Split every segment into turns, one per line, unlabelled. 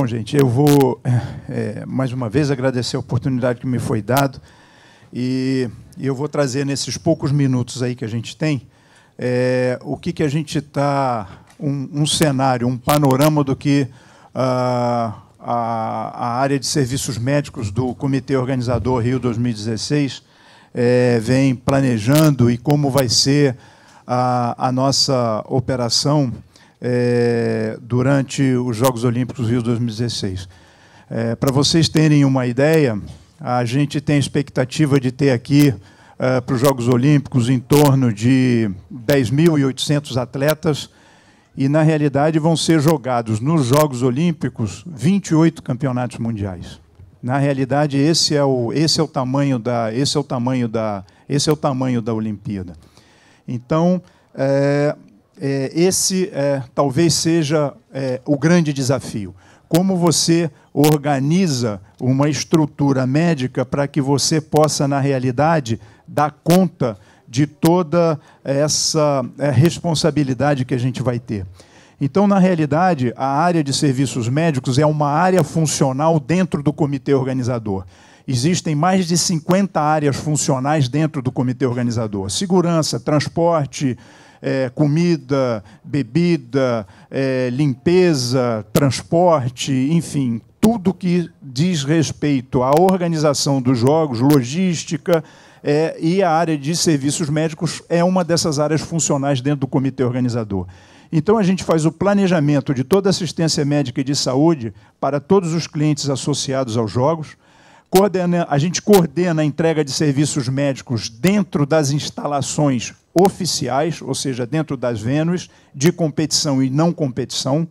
Bom, gente, eu vou é, mais uma vez agradecer a oportunidade que me foi dado e eu vou trazer nesses poucos minutos aí que a gente tem é, o que, que a gente está um, um, cenário, um panorama do que uh, a, a, área de serviços médicos do Comitê Organizador Rio 2016 é, vem planejando e como vai ser a, a nossa operação é, durante os Jogos Olímpicos Rio 2016. É, Para vocês terem uma ideia, a gente tem expectativa de ter aqui é, para os Jogos Olímpicos em torno de 10.800 atletas e, na realidade, vão ser jogados nos Jogos Olímpicos 28 campeonatos mundiais. Na realidade, esse é o, esse é o tamanho da esse é o tamanho da esse é o tamanho da Olimpíada. Então, é, é, esse é, talvez seja é, o grande desafio. Como você organiza uma estrutura médica para que você possa, na realidade, dar conta de toda essa responsabilidade que a gente vai ter. Então, na realidade, a área de serviços médicos é uma área funcional dentro do comitê organizador. Existem mais de 50 áreas funcionais dentro do comitê organizador: segurança, transporte, é, comida, bebida, é, limpeza, transporte, enfim, tudo que diz respeito à organização dos jogos, logística. É, e a área de serviços médicos é uma dessas áreas funcionais dentro do comitê organizador. Então, a gente faz o planejamento de toda assistência médica e de saúde para todos os clientes associados aos Jogos coordena, a gente coordena a entrega de serviços médicos dentro das instalações oficiais, ou seja, dentro das Vênus, de competição e não competição.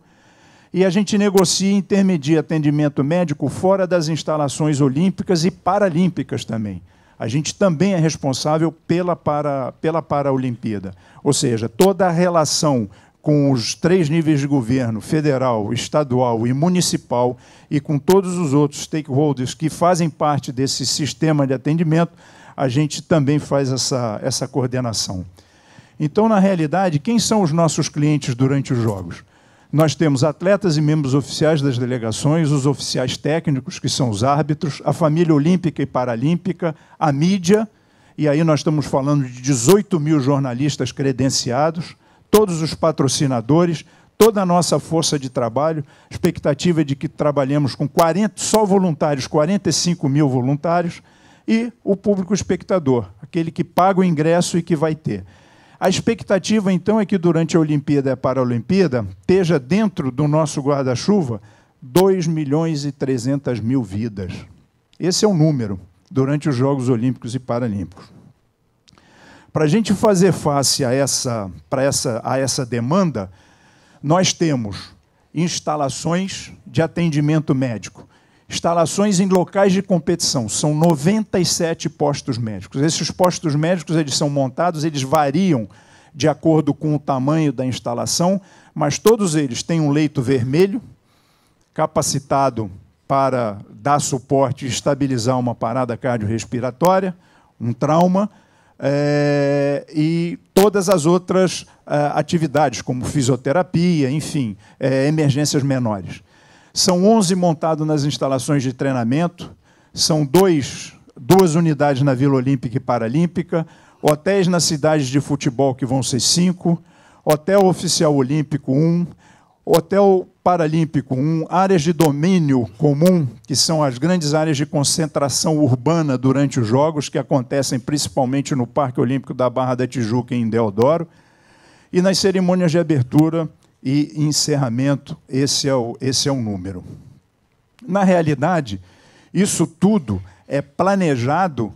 E a gente negocia e intermedia atendimento médico fora das instalações olímpicas e paralímpicas também. A gente também é responsável pela, para, pela Paralimpíada. Ou seja, toda a relação com os três níveis de governo, federal, estadual e municipal, e com todos os outros stakeholders que fazem parte desse sistema de atendimento, a gente também faz essa, essa coordenação. Então, na realidade, quem são os nossos clientes durante os Jogos? Nós temos atletas e membros oficiais das delegações, os oficiais técnicos, que são os árbitros, a família olímpica e paralímpica, a mídia, e aí nós estamos falando de 18 mil jornalistas credenciados, todos os patrocinadores, toda a nossa força de trabalho, expectativa é de que trabalhemos com 40, só voluntários, 45 mil voluntários, e o público espectador, aquele que paga o ingresso e que vai ter. A expectativa, então, é que durante a Olimpíada e a Paralimpíada esteja dentro do nosso guarda-chuva 2 milhões e 300 mil vidas. Esse é o número durante os Jogos Olímpicos e Paralímpicos. Para a gente fazer face a essa, para essa, a essa demanda, nós temos instalações de atendimento médico, instalações em locais de competição. São 97 postos médicos. Esses postos médicos eles são montados, eles variam de acordo com o tamanho da instalação, mas todos eles têm um leito vermelho capacitado para dar suporte e estabilizar uma parada cardiorrespiratória, um trauma é, e todas as outras é, atividades, como fisioterapia, enfim, é, emergências menores. São 11 montados nas instalações de treinamento, são dois, duas unidades na Vila Olímpica e Paralímpica, hotéis na cidade de futebol, que vão ser cinco, hotel oficial olímpico, um, hotel paralímpico, um áreas de domínio comum, que são as grandes áreas de concentração urbana durante os jogos, que acontecem principalmente no Parque Olímpico da Barra da Tijuca, em Deodoro, e nas cerimônias de abertura e encerramento, esse é o, esse é o número. Na realidade, isso tudo é planejado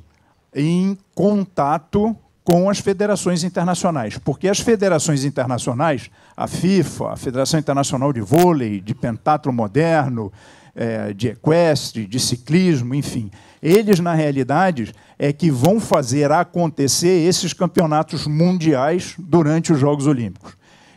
em contato com as federações internacionais, porque as federações internacionais, a FIFA, a Federação Internacional de Vôlei, de Pentatlo Moderno, eh, de equestre, de ciclismo, enfim, eles na realidade é que vão fazer acontecer esses campeonatos mundiais durante os Jogos Olímpicos.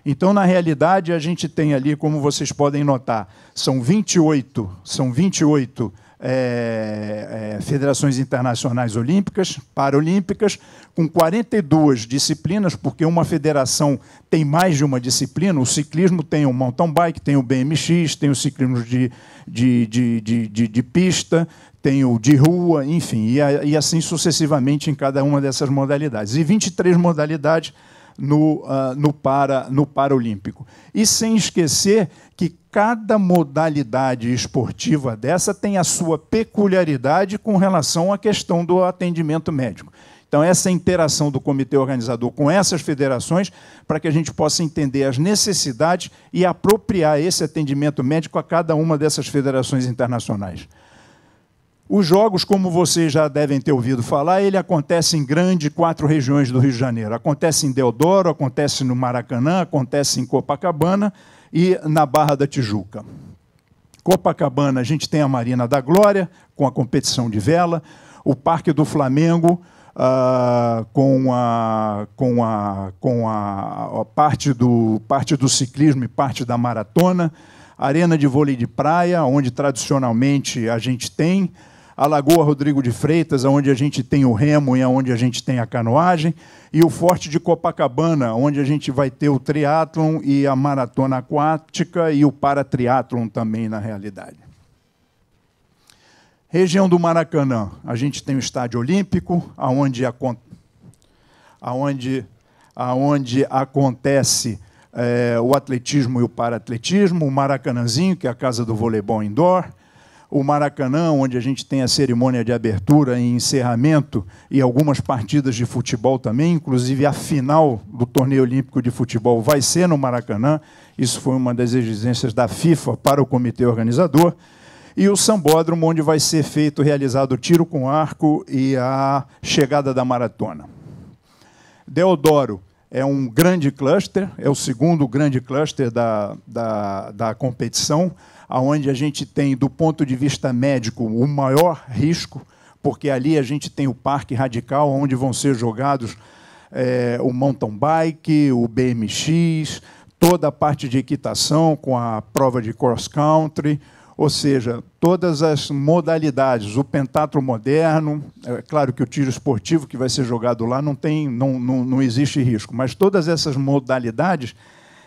Então, na realidade, a gente tem ali, como vocês podem notar, são 28, são 28 é, é, federações internacionais olímpicas, paralímpicas, com 42 disciplinas, porque uma federação tem mais de uma disciplina. O ciclismo tem o mountain bike, tem o BMX, tem o ciclismo de, de, de, de, de, de pista, tem o de rua, enfim, e, e assim sucessivamente em cada uma dessas modalidades. E 23 modalidades no, uh, no, para, no Paralímpico. E sem esquecer que cada modalidade esportiva dessa tem a sua peculiaridade com relação à questão do atendimento médico. Então, essa interação do comitê organizador com essas federações, para que a gente possa entender as necessidades e apropriar esse atendimento médico a cada uma dessas federações internacionais. Os jogos, como vocês já devem ter ouvido falar, ele acontece em grande quatro regiões do Rio de Janeiro. Acontece em Deodoro, acontece no Maracanã, acontece em Copacabana e na Barra da Tijuca. Copacabana, a gente tem a Marina da Glória, com a competição de vela, o Parque do Flamengo, Uh, com, a, com, a, com a, a, parte, do, parte do ciclismo e parte da maratona, arena de vôlei de praia, onde tradicionalmente a gente tem, a Lagoa Rodrigo de Freitas, onde a gente tem o remo e onde a gente tem a canoagem, e o Forte de Copacabana, onde a gente vai ter o triatlon e a maratona aquática e o paratriatlon também, na realidade. Região do Maracanã, a gente tem o Estádio Olímpico, aonde, aonde, aonde, acontece é, o atletismo e o paratletismo, o Maracanãzinho, que é a casa do voleibol indoor, o Maracanã, onde a gente tem a cerimônia de abertura e encerramento, e algumas partidas de futebol também, inclusive a final do torneio olímpico de futebol vai ser no Maracanã. Isso foi uma das exigências da FIFA para o comitê organizador. E o sambódromo, onde vai ser feito, realizado o tiro com arco e a chegada da maratona. Deodoro é um grande cluster, é o segundo grande cluster da, da, da competição aonde a gente tem, do ponto de vista médico, o maior risco, porque ali a gente tem o parque radical, onde vão ser jogados é, o mountain bike, o BMX, toda a parte de equitação com a prova de cross country, ou seja, todas as modalidades, o pentatlo moderno, é claro que o tiro esportivo que vai ser jogado lá não tem, não, não, não existe risco, mas todas essas modalidades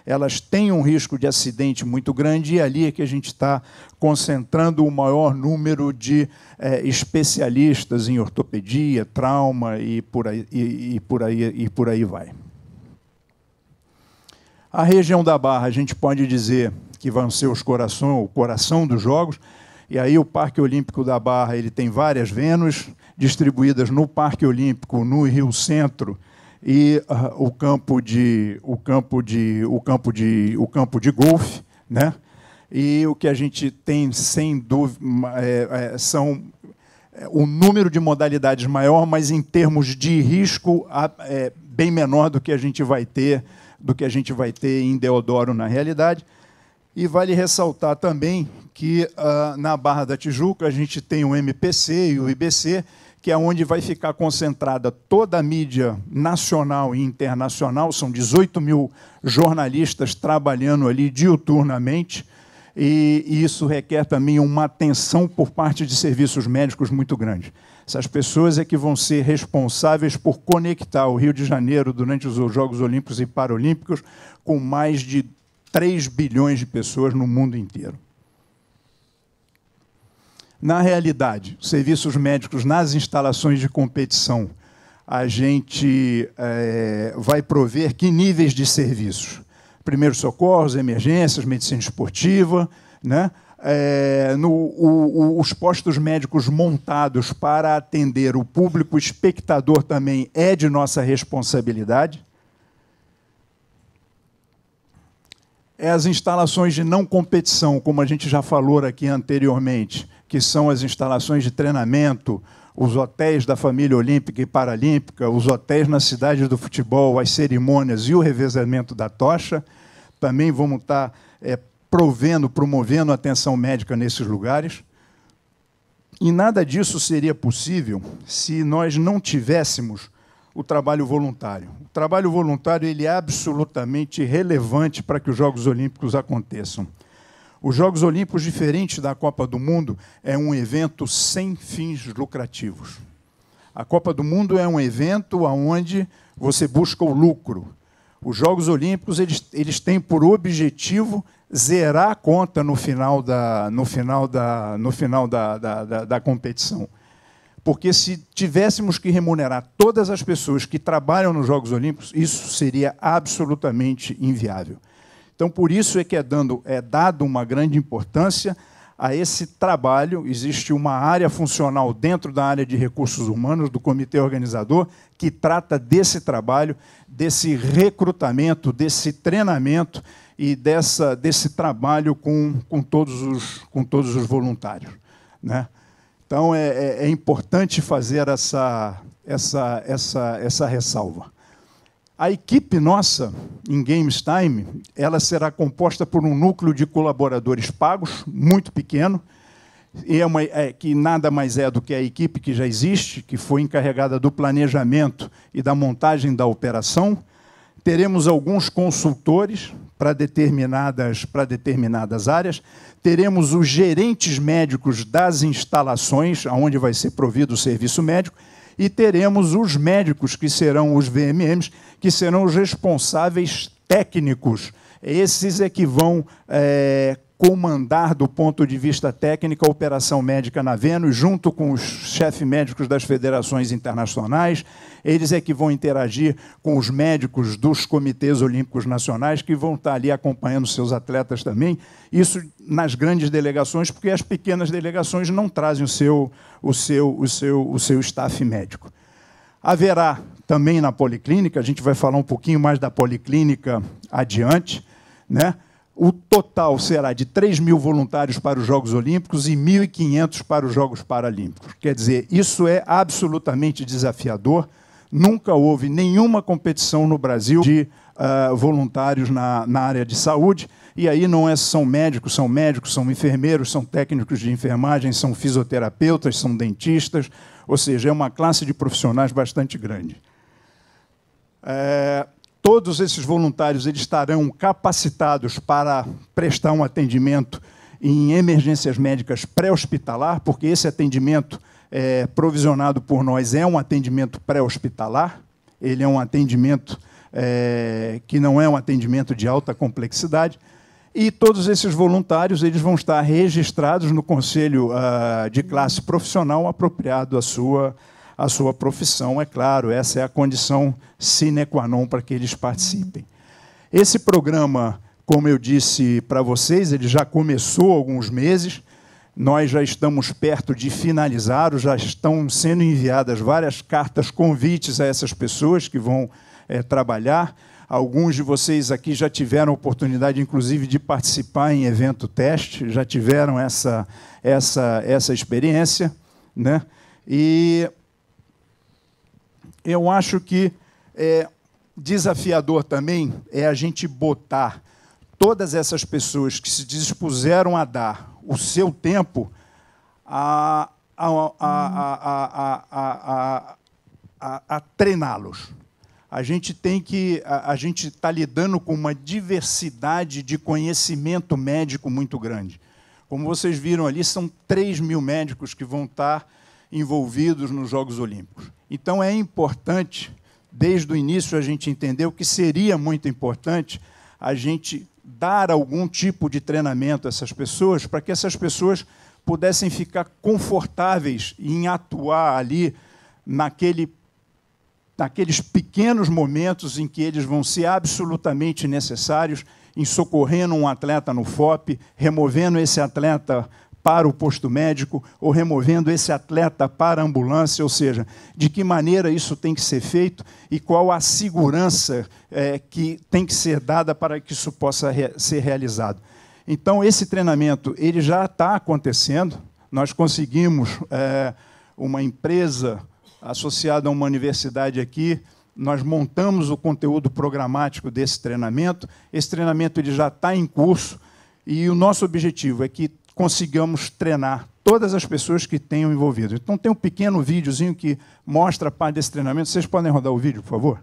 elas têm um risco de acidente muito grande e ali é que a gente está concentrando o maior número de é, especialistas em ortopedia, trauma e por aí, e, e por aí, e por aí vai. A região da Barra, a gente pode dizer que vão ser os coração, o coração dos jogos. E aí o Parque Olímpico da Barra ele tem várias Vênus distribuídas no Parque Olímpico, no Rio Centro e uh, o campo de o campo de o campo de o campo de golfe, né? E o que a gente tem sem dúvida é, é, são é, o número de modalidades maior, mas em termos de risco é bem menor do que a gente vai ter do que a gente vai ter em Deodoro na realidade. E vale ressaltar também que uh, na Barra da Tijuca a gente tem o MPC e o IBC, que é onde vai ficar concentrada toda a mídia nacional e internacional, são 18 mil jornalistas trabalhando ali diuturnamente, e isso requer também uma atenção por parte de serviços médicos muito grande. Essas pessoas é que vão ser responsáveis por conectar o Rio de Janeiro durante os Jogos Olímpicos e Paralímpicos com mais de 3 bilhões de pessoas no mundo inteiro. Na realidade, serviços médicos nas instalações de competição, a gente é, vai prover que níveis de serviços? Primeiros socorros, emergências, medicina esportiva, né? É, no, o, o, os postos médicos montados para atender o público espectador também é de nossa responsabilidade. É as instalações de não competição, como a gente já falou aqui anteriormente, que são as instalações de treinamento, os hotéis da família olímpica e paralímpica, os hotéis na cidade do futebol, as cerimônias e o revezamento da tocha. Também vamos estar é, provendo, promovendo atenção médica nesses lugares. E nada disso seria possível se nós não tivéssemos o trabalho voluntário. O trabalho voluntário ele é absolutamente relevante para que os Jogos Olímpicos aconteçam. Os Jogos Olímpicos, diferente da Copa do Mundo, é um evento sem fins lucrativos. A Copa do Mundo é um evento onde você busca o lucro. Os Jogos Olímpicos eles, eles têm por objetivo zerar a conta no final da, no final da, no final da, da, da, da competição. Porque se tivéssemos que remunerar todas as pessoas que trabalham nos Jogos Olímpicos, isso seria absolutamente inviável. Então, por isso é que é, dando, é dado uma grande importância a esse trabalho. Existe uma área funcional dentro da área de recursos humanos do comitê organizador que trata desse trabalho, desse recrutamento, desse treinamento e dessa, desse trabalho com, com, todos, os, com todos os voluntários. Né? Então, é, é, é importante fazer essa, essa, essa, essa ressalva. A equipe nossa, em Games Time, ela será composta por um núcleo de colaboradores pagos, muito pequeno, é uma, é, que nada mais é do que a equipe que já existe, que foi encarregada do planejamento e da montagem da operação. Teremos alguns consultores para determinadas, para determinadas áreas. Teremos os gerentes médicos das instalações, onde vai ser provido o serviço médico e teremos os médicos, que serão os VMMs, que serão os responsáveis técnicos. Esses é que vão é, comandar do ponto de vista técnico a operação médica na Vênus, junto com os chefes médicos das federações internacionais. Eles é que vão interagir com os médicos dos comitês olímpicos nacionais, que vão estar ali acompanhando seus atletas também. Isso nas grandes delegações, porque as pequenas delegações não trazem o seu, o seu, o seu, o seu staff médico. Haverá também na policlínica, a gente vai falar um pouquinho mais da policlínica adiante, né? O total será de 3 mil voluntários para os Jogos Olímpicos e 1.500 para os Jogos Paralímpicos. Quer dizer, isso é absolutamente desafiador. Nunca houve nenhuma competição no Brasil de uh, voluntários na, na área de saúde. E aí não é, são médicos, são médicos, são enfermeiros, são técnicos de enfermagem, são fisioterapeutas, são dentistas. Ou seja, é uma classe de profissionais bastante grande. É, todos esses voluntários eles estarão capacitados para prestar um atendimento em emergências médicas pré-hospitalar, porque esse atendimento é, provisionado por nós é um atendimento pré-hospitalar, ele é um atendimento é, que não é um atendimento de alta complexidade, e todos esses voluntários eles vão estar registrados no conselho uh, de classe profissional apropriado à sua a sua profissão, é claro, essa é a condição sine qua non para que eles participem. Esse programa, como eu disse para vocês, ele já começou há alguns meses, nós já estamos perto de finalizar, já estão sendo enviadas várias cartas convites a essas pessoas que vão é, trabalhar. Alguns de vocês aqui já tiveram oportunidade, inclusive, de participar em evento teste, já tiveram essa, essa, essa experiência. Né? E eu acho que é, desafiador também é a gente botar todas essas pessoas que se dispuseram a dar o seu tempo a, a, a, a treiná-los. A gente tem que. A, gente está lidando com uma diversidade de conhecimento médico muito grande. Como vocês viram ali, são 3 mil médicos que vão estar tá envolvidos nos Jogos Olímpicos. Então é importante, desde o início a gente entendeu que seria muito importante a gente dar algum tipo de treinamento a essas pessoas, para que essas pessoas pudessem ficar confortáveis em atuar ali naquele, naqueles pequenos momentos em que eles vão ser absolutamente necessários em socorrendo um atleta no FOP, removendo esse atleta para o posto médico ou removendo esse atleta para a ambulância, ou seja, de que maneira isso tem que ser feito e qual a segurança é, que tem que ser dada para que isso possa re ser realizado. Então, esse treinamento ele já está acontecendo. Nós conseguimos é, uma empresa associada a uma universidade aqui, nós montamos o conteúdo programático desse treinamento. Esse treinamento ele já está em curso. E o nosso objetivo é que consigamos treinar todas as pessoas que tenham envolvido. Então tem um pequeno videozinho que mostra a parte desse treinamento. Vocês podem rodar o vídeo, por favor?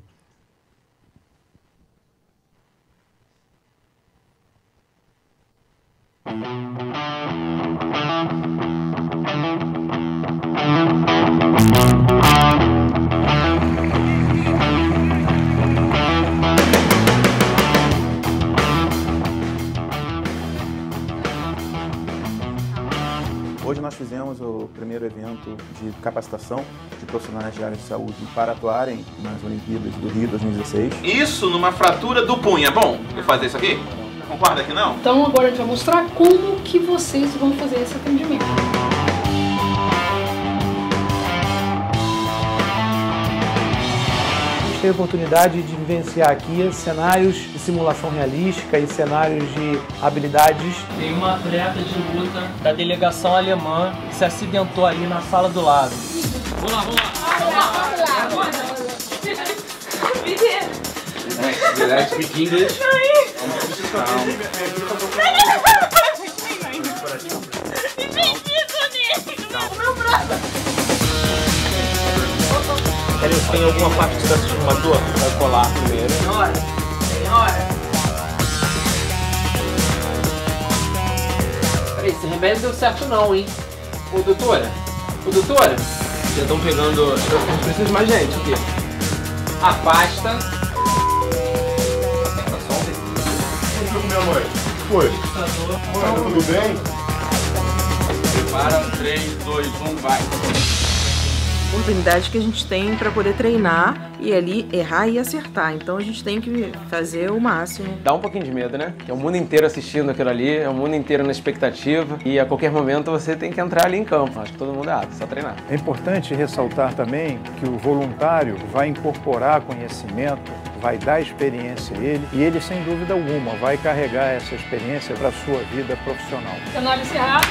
fizemos o primeiro evento de capacitação de profissionais de área de saúde para atuarem nas Olimpíadas do Rio 2016. Isso numa fratura do punho. É bom eu fazer isso aqui? Concorda que não? Então agora a gente vai mostrar como que vocês vão fazer esse atendimento. ter a oportunidade de vivenciar aqui cenários de simulação realística e cenários de habilidades. Tem uma atleta de luta da delegação alemã que se acidentou ali na sala do lado. Vamos lá, vamos lá! Vamos lá, vamos lá! não tem alguma parte da está se Vai colar primeiro. Senhora, senhora. Peraí, esse remédio deu certo não, hein? Ô, doutora. Ô, doutora. Já estão pegando... Eu preciso de mais gente aqui. A pasta. Tá só um Meu amor. Foi. Mãe, tudo bem? Prepara, 3, 2, 1, vai oportunidade que a gente tem para poder treinar e ali errar e acertar. Então a gente tem que fazer o máximo. Dá um pouquinho de medo, né? É o mundo inteiro assistindo aquilo ali, é o mundo inteiro na expectativa e a qualquer momento você tem que entrar ali em campo. Acho que todo mundo é apto, é só treinar. É importante ressaltar também que o voluntário vai incorporar conhecimento vai dar experiência a ele e ele, sem dúvida alguma, vai carregar essa experiência para a sua vida profissional Canal encerrado.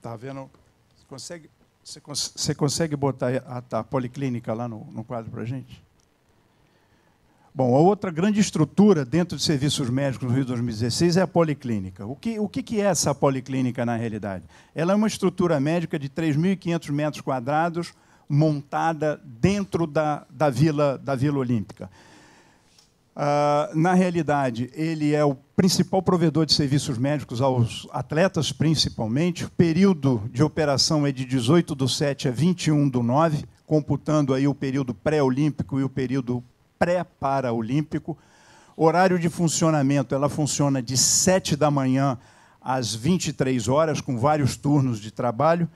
Está vendo? Você consegue, você, cons você, consegue botar a, a policlínica lá no, no quadro para a gente? Bom, a outra grande estrutura dentro de serviços médicos no Rio 2016 é a policlínica. O que, o que é essa policlínica na realidade? Ela é uma estrutura médica de 3.500 metros quadrados montada dentro da, da, Vila, da Vila Olímpica. Ah, na realidade, ele é o principal provedor de serviços médicos aos atletas, principalmente. O período de operação é de 18 do 7 a 21 do 9, computando aí o período pré-olímpico e o período pré paraolímpico Horário de funcionamento, ela funciona de 7 da manhã às 23 horas, com vários turnos de trabalho.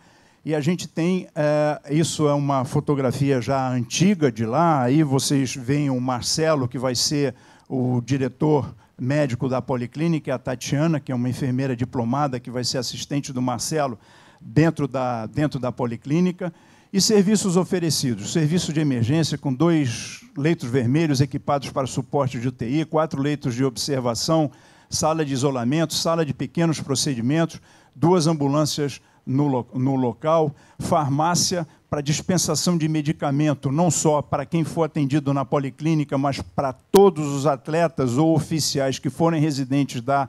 E a gente tem, é, isso é uma fotografia já antiga de lá, aí vocês veem o Marcelo, que vai ser o diretor médico da Policlínica, e a Tatiana, que é uma enfermeira diplomada, que vai ser assistente do Marcelo dentro da, dentro da Policlínica. E serviços oferecidos: serviço de emergência com dois leitos vermelhos equipados para suporte de UTI, quatro leitos de observação, sala de isolamento, sala de pequenos procedimentos, duas ambulâncias no, no local, farmácia para dispensação de medicamento, não só para quem for atendido na policlínica, mas para todos os atletas ou oficiais que forem residentes da,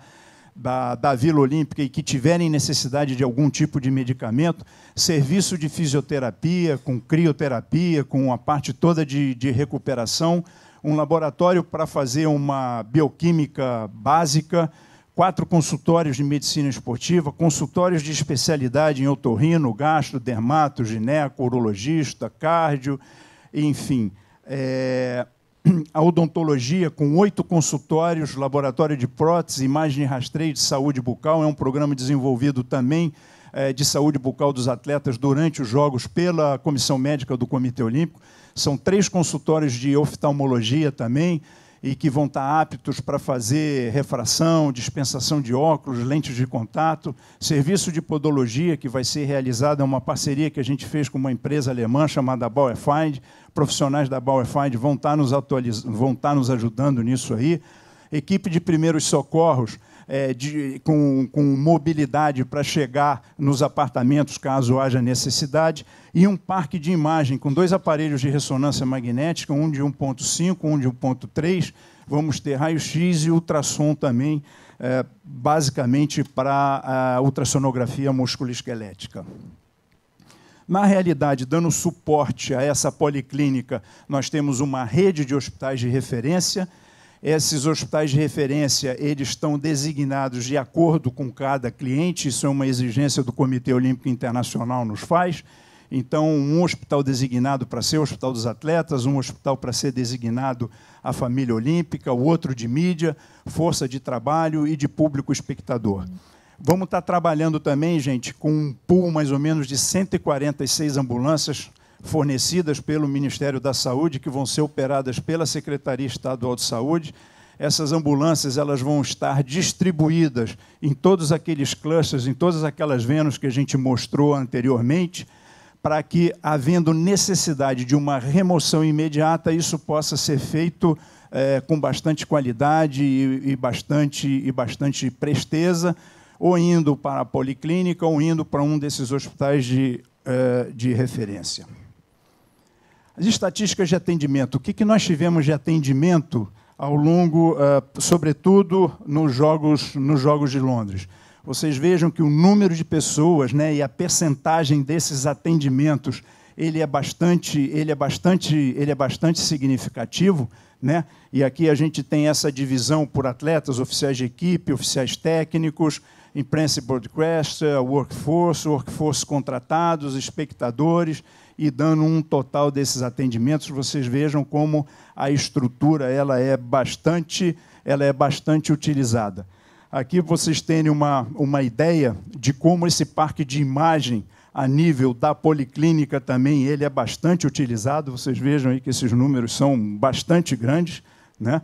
da, da Vila Olímpica e que tiverem necessidade de algum tipo de medicamento, serviço de fisioterapia, com crioterapia, com a parte toda de, de recuperação, um laboratório para fazer uma bioquímica básica quatro consultórios de medicina esportiva, consultórios de especialidade em otorrino, gastro, dermato, gineco, urologista, cardio, enfim. É, a odontologia, com oito consultórios, laboratório de prótese, imagem e rastreio de saúde bucal, é um programa desenvolvido também é, de saúde bucal dos atletas durante os Jogos pela Comissão Médica do Comitê Olímpico. São três consultórios de oftalmologia também, e que vão estar aptos para fazer refração, dispensação de óculos, lentes de contato, serviço de podologia que vai ser realizado é uma parceria que a gente fez com uma empresa alemã chamada Bauerfeind Profissionais da Bauerfeind vão estar nos vão estar nos ajudando nisso aí. Equipe de primeiros socorros é, de, com, com mobilidade para chegar nos apartamentos, caso haja necessidade, e um parque de imagem com dois aparelhos de ressonância magnética, um de 1.5, um de 1.3. Vamos ter raio-x e ultrassom também, é, basicamente para a ultrassonografia musculoesquelética. Na realidade, dando suporte a essa policlínica, nós temos uma rede de hospitais de referência esses hospitais de referência, eles estão designados de acordo com cada cliente, isso é uma exigência do Comitê Olímpico Internacional nos faz. Então, um hospital designado para ser o Hospital dos Atletas, um hospital para ser designado à família olímpica, o outro de mídia, força de trabalho e de público espectador. Vamos estar trabalhando também, gente, com um pool mais ou menos de 146 ambulâncias fornecidas pelo Ministério da Saúde, que vão ser operadas pela Secretaria Estadual de Saúde. Essas ambulâncias elas vão estar distribuídas em todos aqueles clusters, em todas aquelas venas que a gente mostrou anteriormente, para que, havendo necessidade de uma remoção imediata, isso possa ser feito é, com bastante qualidade e, e, bastante, e bastante presteza, ou indo para a policlínica, ou indo para um desses hospitais de, eh, de referência. As estatísticas de atendimento. O que, que nós tivemos de atendimento ao longo, uh, sobretudo nos jogos, nos jogos de Londres? Vocês vejam que o número de pessoas né, e a percentagem desses atendimentos ele é bastante, ele é bastante, ele é bastante significativo, né? E aqui a gente tem essa divisão por atletas, oficiais de equipe, oficiais técnicos, imprensa e broadcast, workforce, workforce contratados, espectadores, e dando um total desses atendimentos, vocês vejam como a estrutura ela é bastante, ela é bastante utilizada. Aqui vocês têm uma, uma ideia de como esse parque de imagem a nível da policlínica também ele é bastante utilizado. Vocês vejam aí que esses números são bastante grandes, né?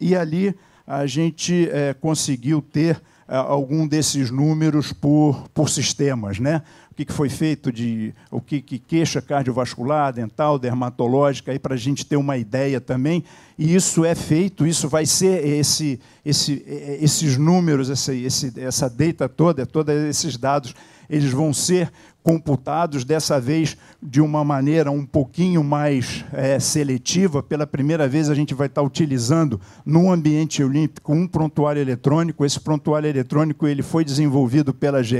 E ali a gente é, conseguiu ter eh, algum desses números por, por sistemas, né? o que, foi feito de o que, que queixa cardiovascular, dental, dermatológica, aí para a gente ter uma ideia também. E isso é feito, isso vai ser esse, esse, esses números, essa, esse, essa data toda, todos esses dados, eles vão ser computados, dessa vez de uma maneira um pouquinho mais é, seletiva. Pela primeira vez, a gente vai estar tá utilizando no ambiente olímpico um prontuário eletrônico. Esse prontuário eletrônico ele foi desenvolvido pela GE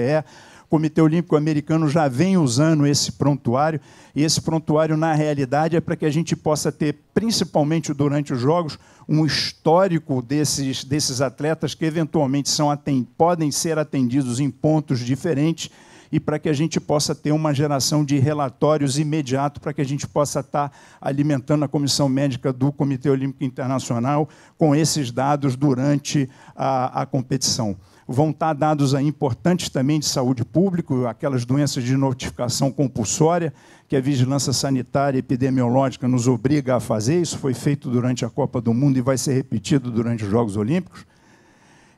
o Comitê Olímpico Americano já vem usando esse prontuário, e esse prontuário, na realidade, é para que a gente possa ter, principalmente durante os Jogos, um histórico desses, desses atletas que, eventualmente, são podem ser atendidos em pontos diferentes e para que a gente possa ter uma geração de relatórios imediato, para que a gente possa estar alimentando a comissão médica do Comitê Olímpico Internacional com esses dados durante a, a competição vão estar dados aí importantes também de saúde pública, aquelas doenças de notificação compulsória que a vigilância sanitária e epidemiológica nos obriga a fazer. Isso foi feito durante a Copa do Mundo e vai ser repetido durante os Jogos Olímpicos.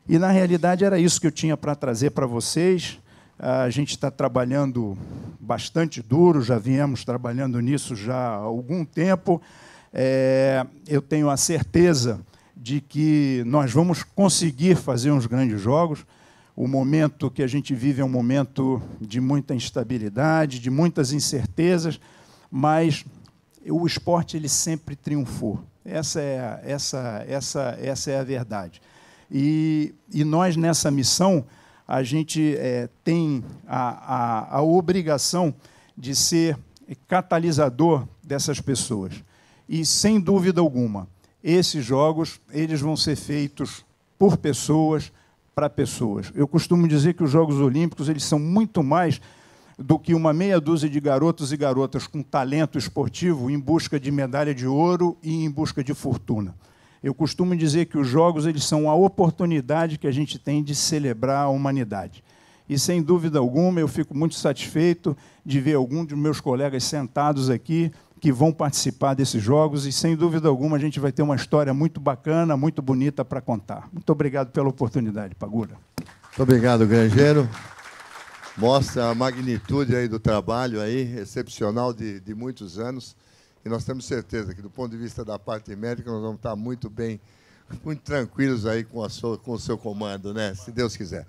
E, na realidade, era isso que eu tinha para trazer para vocês. Ah, a gente está trabalhando bastante duro, já viemos trabalhando nisso já há algum tempo. É, eu tenho a certeza de que nós vamos conseguir fazer uns grandes jogos. O momento que a gente vive é um momento de muita instabilidade, de muitas incertezas, mas o esporte ele sempre triunfou. Essa é a, essa essa essa é a verdade. E, e nós nessa missão a gente é, tem a, a, a obrigação de ser catalisador dessas pessoas. E sem dúvida alguma, esses jogos eles vão ser feitos por pessoas para pessoas. Eu costumo dizer que os Jogos Olímpicos eles são muito mais do que uma meia dúzia de garotos e garotas com talento esportivo em busca de medalha de ouro e em busca de fortuna. Eu costumo dizer que os jogos eles são a oportunidade que a gente tem de celebrar a humanidade. E sem dúvida alguma, eu fico muito satisfeito de ver algum de meus colegas sentados aqui que vão participar desses jogos e, sem dúvida alguma, a gente vai ter uma história muito bacana, muito bonita para contar. Muito obrigado pela oportunidade, Pagura. Muito obrigado, Grangeiro. Mostra a magnitude aí do trabalho aí, excepcional de, de muitos anos. E nós temos certeza que, do ponto de vista da parte médica, nós vamos estar muito bem, muito tranquilos aí com, sua, com o seu comando, né? Se Deus quiser.